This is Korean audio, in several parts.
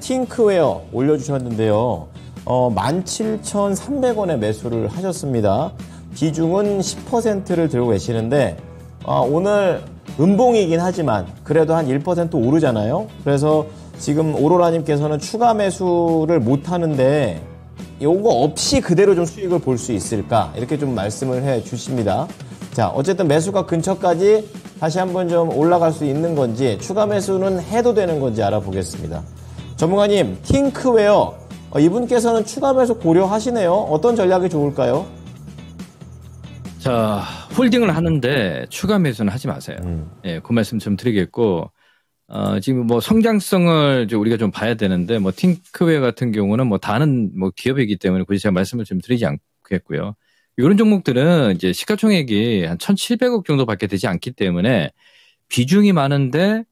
팅크웨어 올려주셨는데요. 어, 17,300원에 매수를 하셨습니다. 비중은 10%를 들고 계시는데 아, 오늘 은봉이긴 하지만 그래도 한 1% 오르잖아요. 그래서 지금 오로라님께서는 추가 매수를 못 하는데 요거 없이 그대로 좀 수익을 볼 수 있을까 이렇게 좀 말씀을 해 주십니다. 자 어쨌든 매수가 근처까지 다시 한번 좀 올라갈 수 있는 건지 추가 매수는 해도 되는 건지 알아보겠습니다. 전문가님, 팅크웨어. 어, 이분께서는 추가 매수 고려하시네요. 어떤 전략이 좋을까요? 자, 홀딩을 하는데 추가 매수는 하지 마세요. 음. 예, 그 말씀 좀 드리겠고, 어, 지금 뭐 성장성을 우리가 좀 봐야 되는데, 뭐 팅크웨어 같은 경우는 뭐 다른 뭐 기업이기 때문에 굳이 제가 말씀을 좀 드리지 않겠고요. 이런 종목들은 이제 시가총액이 한 1,700억 정도밖에 되지 않기 때문에 비중이 많은데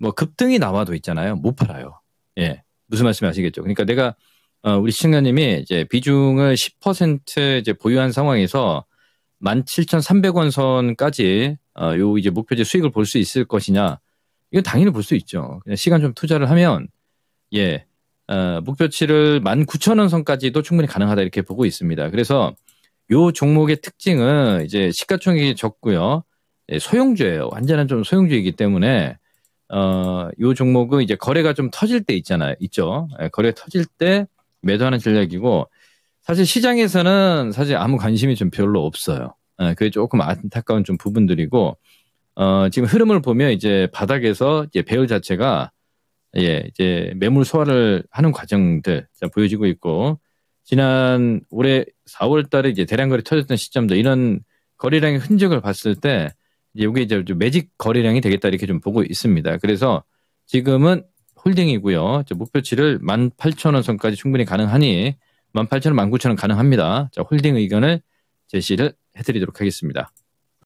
뭐 급등이 나와도 있잖아요. 못 팔아요. 예. 무슨 말씀 하시겠죠. 그러니까 내가, 어, 우리 시청자님이 이제 비중을 10% 이제 보유한 상황에서 17,300원 선까지 어, 요 이제 목표제 수익을 볼 수 있을 것이냐. 이건 당연히 볼 수 있죠. 그냥 시간 좀 투자를 하면, 예, 어, 목표치를 19,000원 선까지도 충분히 가능하다 이렇게 보고 있습니다. 그래서 요 종목의 특징은 이제 시가총액이 적고요. 예, 소형주예요. 완전한 좀 소형주이기 때문에 어, 요 종목은 이제 거래가 좀 터질 때 있잖아요. 있죠. 예, 거래 터질 때 매도하는 전략이고 사실 시장에서는 사실 아무 관심이 좀 별로 없어요. 예, 그게 조금 안타까운 좀 부분들이고 어, 지금 흐름을 보면 이제 바닥에서 이제 배열 자체가 예, 이제 매물 소화를 하는 과정들 보여지고 있고 지난 올해 4월 달에 이제 대량 거래 터졌던 시점도 이런 거래량의 흔적을 봤을 때 이게 이제 매직 거래량이 되겠다 이렇게 좀 보고 있습니다. 그래서 지금은 홀딩이고요. 목표치를 18,000원 선까지 충분히 가능하니 18,000원, 19,000원 가능합니다. 자, 홀딩 의견을 제시를 해드리도록 하겠습니다.